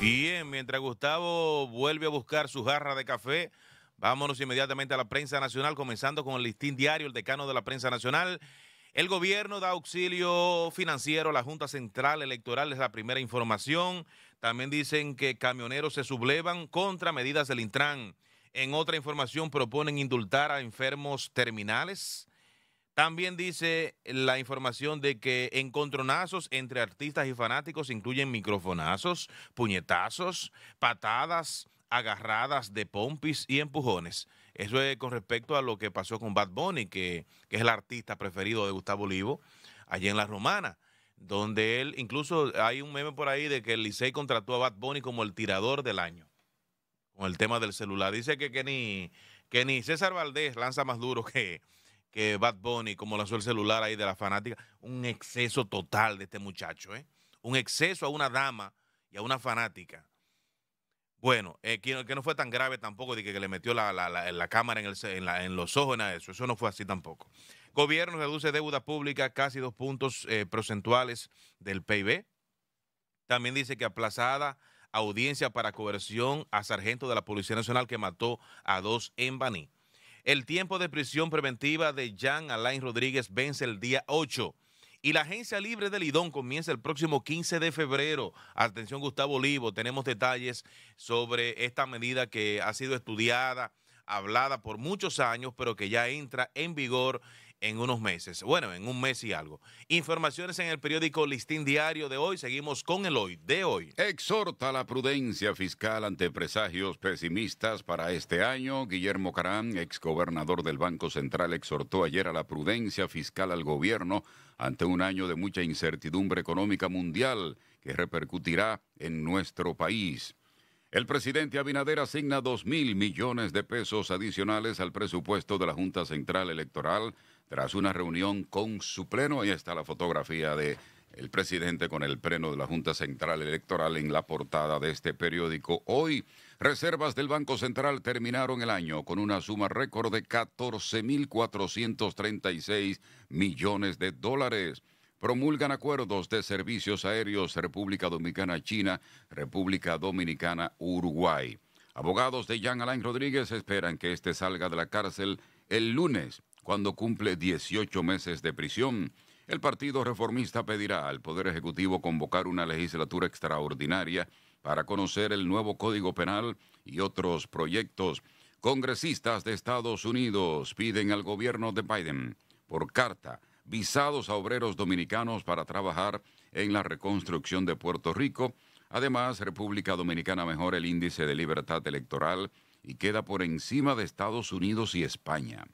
Bien, mientras Gustavo vuelve a buscar su jarra de café, vámonos inmediatamente a la prensa nacional, comenzando con el listín diario, el decano de la prensa nacional. El gobierno da auxilio financiero a la Junta Central Electoral, es la primera información. También dicen que camioneros se sublevan contra medidas del Intran. En otra información proponen indultar a enfermos terminales. También dice la información de que encontronazos entre artistas y fanáticos incluyen microfonazos, puñetazos, patadas, agarradas de pompis y empujones. Eso es con respecto a lo que pasó con Bad Bunny, que, es el artista preferido de Gustavo Olivo, allí en La Romana, donde él, incluso hay un meme por ahí de que el Licey contrató a Bad Bunny como el tirador del año, con el tema del celular. Dice que, que, ni, que ni César Valdés lanza más duro que, que Bad Bunny, como lanzó el celular ahí de la fanática, un exceso total de este muchacho, ¿eh? Un exceso a una dama y a una fanática. Bueno, eh, que, no fue tan grave tampoco de que, le metió la, cámara en, en, los ojos, nada eso. Eso no fue así tampoco. Gobierno reduce deuda pública casi dos puntos eh, porcentuales del PIB. También dice que aplazada audiencia para coerción a sargento de la Policía Nacional que mató a dos en Baní. El tiempo de prisión preventiva de Jean Alain Rodríguez vence el día 8 y la agencia libre de Lidón comienza el próximo 15 de febrero. Atención Gustavo Olivo, tenemos detalles sobre esta medida que ha sido estudiada, hablada por muchos años, pero que ya entra en vigor en unos meses. Bueno, en un mes y algo. Informaciones en el periódico Listín Diario de hoy. Seguimos con el hoy de hoy. Exhorta la prudencia fiscal ante presagios pesimistas para este año. Guillermo Carán, exgobernador del Banco Central, exhortó ayer a la prudencia fiscal al gobierno ante un año de mucha incertidumbre económica mundial que repercutirá en nuestro país. El presidente Abinader asigna 2 mil millones de pesos adicionales al presupuesto de la Junta Central Electoral tras una reunión con su pleno. Ahí está la fotografía de el presidente con el pleno de la Junta Central Electoral en la portada de este periódico. Hoy, reservas del Banco Central terminaron el año con una suma récord de 14.436 millones de dólares promulgan acuerdos de servicios aéreos República Dominicana China, República Dominicana Uruguay. Abogados de Jean Alain Rodríguez esperan que este salga de la cárcel el lunes, cuando cumple 18 meses de prisión. El Partido Reformista pedirá al Poder Ejecutivo convocar una legislatura extraordinaria para conocer el nuevo Código Penal y otros proyectos. Congresistas de Estados Unidos piden al gobierno de Biden por carta visados a obreros dominicanos para trabajar en la reconstrucción de Puerto Rico. Además, República Dominicana mejora el índice de libertad electoral y queda por encima de Estados Unidos y España.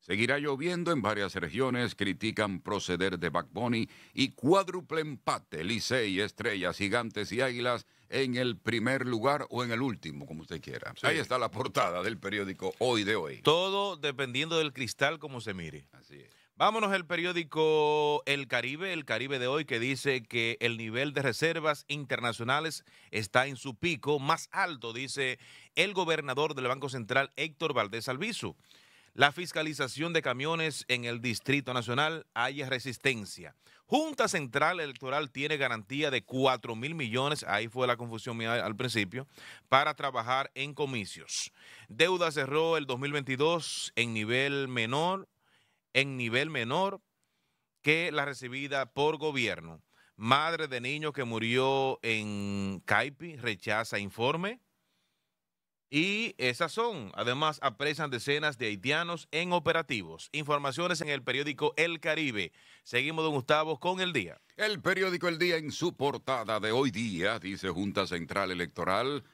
Seguirá lloviendo en varias regiones, critican proceder de Backbone y cuádruple empate, Licey, Estrellas, Gigantes y Águilas en el primer lugar o en el último, como usted quiera. Ahí está la portada del periódico Hoy de Hoy. Todo dependiendo del cristal como se mire. Así es. Vámonos al periódico El Caribe, El Caribe de hoy, que dice que el nivel de reservas internacionales está en su pico más alto, dice el gobernador del Banco Central, Héctor Valdés Albizu. La fiscalización de camiones en el Distrito Nacional hay resistencia. Junta Central Electoral tiene garantía de 4 mil millones, ahí fue la confusión al principio, para trabajar en comicios. Deuda cerró el 2022 en nivel menor en nivel menor que la recibida por gobierno. Madre de niño que murió en Caipi rechaza informe. Y esas son. Además, apresan decenas de haitianos en operativos. Informaciones en el periódico El Caribe. Seguimos, don Gustavo, con el día. El periódico El Día en su portada de hoy día dice Junta Central Electoral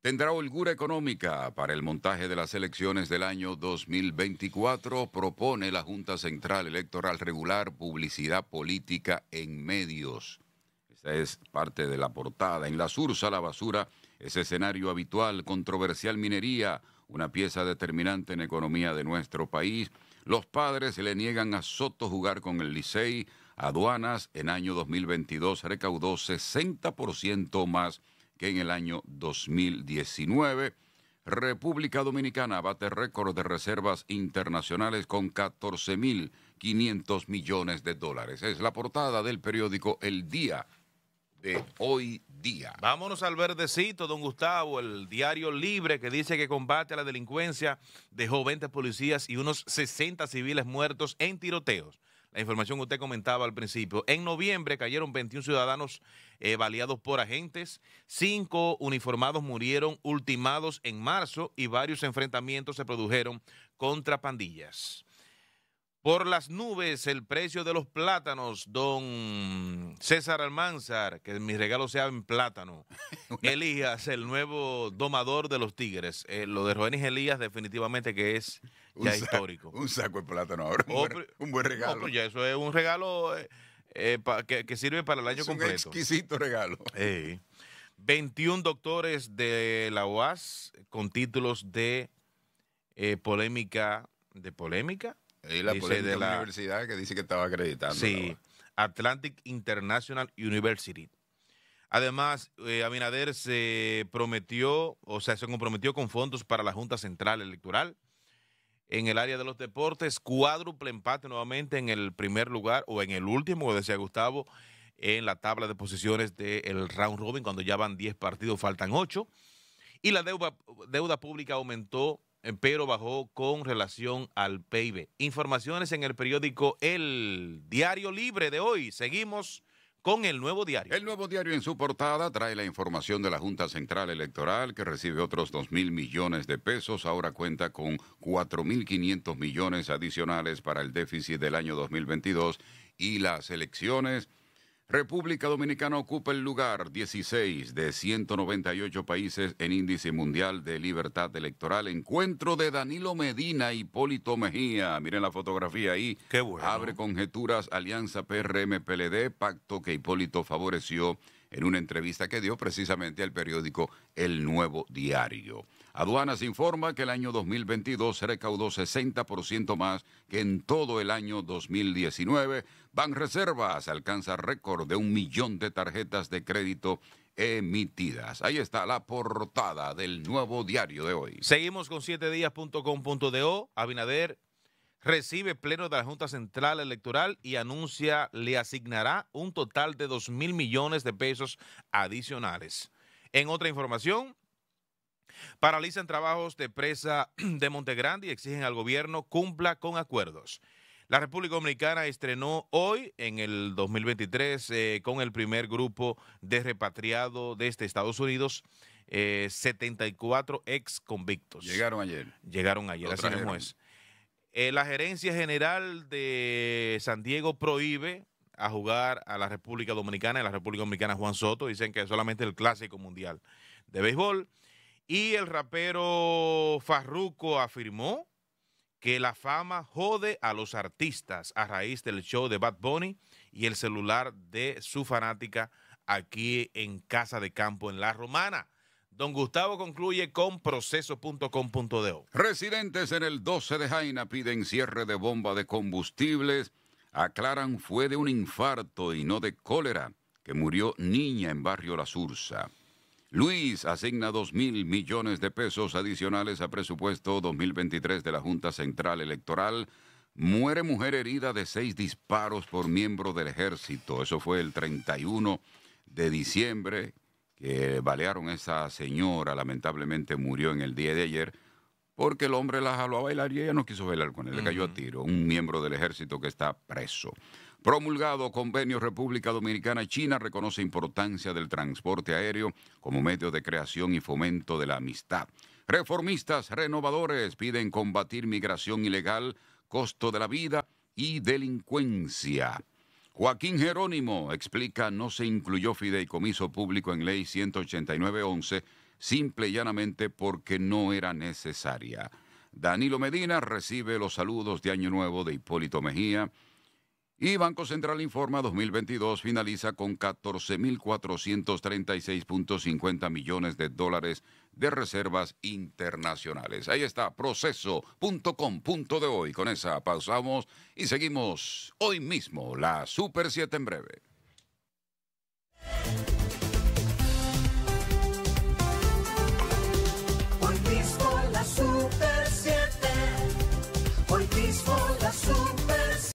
Tendrá holgura económica para el montaje de las elecciones del año 2024, propone la Junta Central Electoral Regular Publicidad Política en Medios. Esa es parte de la portada. En la Sursa, la basura es escenario habitual, controversial minería, una pieza determinante en economía de nuestro país. Los padres le niegan a Soto jugar con el Licey. Aduanas en año 2022 recaudó 60% más que en el año 2019. República Dominicana bate récord de reservas internacionales con 14.500 millones de dólares. Es la portada del periódico El Día de hoy día. Vámonos al verdecito, don Gustavo, el diario libre que dice que combate a la delincuencia de 20 policías y unos 60 civiles muertos en tiroteos la información que usted comentaba al principio. En noviembre cayeron 21 ciudadanos eh, baleados por agentes, cinco uniformados murieron ultimados en marzo y varios enfrentamientos se produjeron contra pandillas. Por las nubes, el precio de los plátanos, don César Almanzar, que mi regalo sea en plátano. Elías, el nuevo domador de los tigres. Eh, lo de Rodríguez Elías, definitivamente que es ya histórico. un saco de plátano ahora. Un, oh, buen, pues regalo. ya eso es un regalo eh, eh, que, sirve para el año completo. Un exquisito regalo. 21 doctores de la UAS con títulos de polémica. ¿De polémica? Y la de la universidad que dice que estaba acreditando. Sí, Atlantic International University. Además, eh, Abinader se prometió, o sea, se comprometió con fondos para la Junta Central Electoral. En el área de los deportes, cuádruple empate nuevamente en el primer lugar o en el último, como decía Gustavo, en la tabla de posiciones del round robin, cuando ya van 10 partidos, faltan 8. Y la deuda pública aumentó pero bajó con relación al PIB. Informaciones en el periódico El Diario Libre de hoy. Seguimos con el nuevo diario. El nuevo diario en su portada trae la información de la Junta Central Electoral que recibe otros 2 mil millones de pesos. Ahora cuenta con mil 4.500 millones adicionales para el déficit del año 2022 y las elecciones República Dominicana ocupa el lugar 16 de 198 países en índice mundial de libertad electoral. Encuentro de Danilo Medina y Hipólito Mejía. Miren la fotografía ahí. Qué bueno. Abre conjeturas Alianza PRM-PLD, pacto que Hipólito favoreció en una entrevista que dio precisamente al periódico El Nuevo Diario. Aduanas informa que el año 2022 recaudó 60% más que en todo el año 2019. Banreservas alcanza récord de un millón de tarjetas de crédito emitidas. Ahí está la portada del nuevo diario de hoy. Seguimos con 7días.com.do. Abinader recibe pleno de la Junta Central Electoral y anuncia le asignará un total de 2 mil millones de pesos adicionales. En otra información, Paralizan trabajos de presa de Montegrande y exigen al gobierno cumpla con acuerdos. La República Dominicana estrenó hoy, en el 2023, eh, con el primer grupo de repatriado desde este Estados Unidos, 74 eh, ex convictos. Llegaron ayer. Llegaron ayer, así es. Eh, la gerencia general de San Diego prohíbe a jugar a la República Dominicana, en la República Dominicana Juan Soto, dicen que es solamente el clásico mundial de béisbol. Y el rapero Farruco afirmó que la fama jode a los artistas a raíz del show de Bad Bunny y el celular de su fanática aquí en Casa de Campo en La Romana. Don Gustavo concluye con proceso.com.do. Residentes en el 12 de Jaina piden cierre de bomba de combustibles. Aclaran fue de un infarto y no de cólera que murió niña en Barrio La Sursa. Luis asigna 2 mil millones de pesos adicionales a presupuesto 2023 de la Junta Central Electoral. Muere mujer herida de seis disparos por miembro del ejército. Eso fue el 31 de diciembre que balearon a esa señora. Lamentablemente murió en el día de ayer porque el hombre la jaló a bailar y ella no quiso bailar con él. Le cayó a tiro un miembro del ejército que está preso. Promulgado convenio República Dominicana-China reconoce importancia del transporte aéreo como medio de creación y fomento de la amistad. Reformistas renovadores piden combatir migración ilegal, costo de la vida y delincuencia. Joaquín Jerónimo explica no se incluyó fideicomiso público en ley 189-11 simple y llanamente porque no era necesaria. Danilo Medina recibe los saludos de Año Nuevo de Hipólito Mejía. Y Banco Central informa 2022 finaliza con 14.436.50 millones de dólares de reservas internacionales. Ahí está, proceso.com.de punto de hoy. Con esa pausamos y seguimos hoy mismo la Super 7 en breve.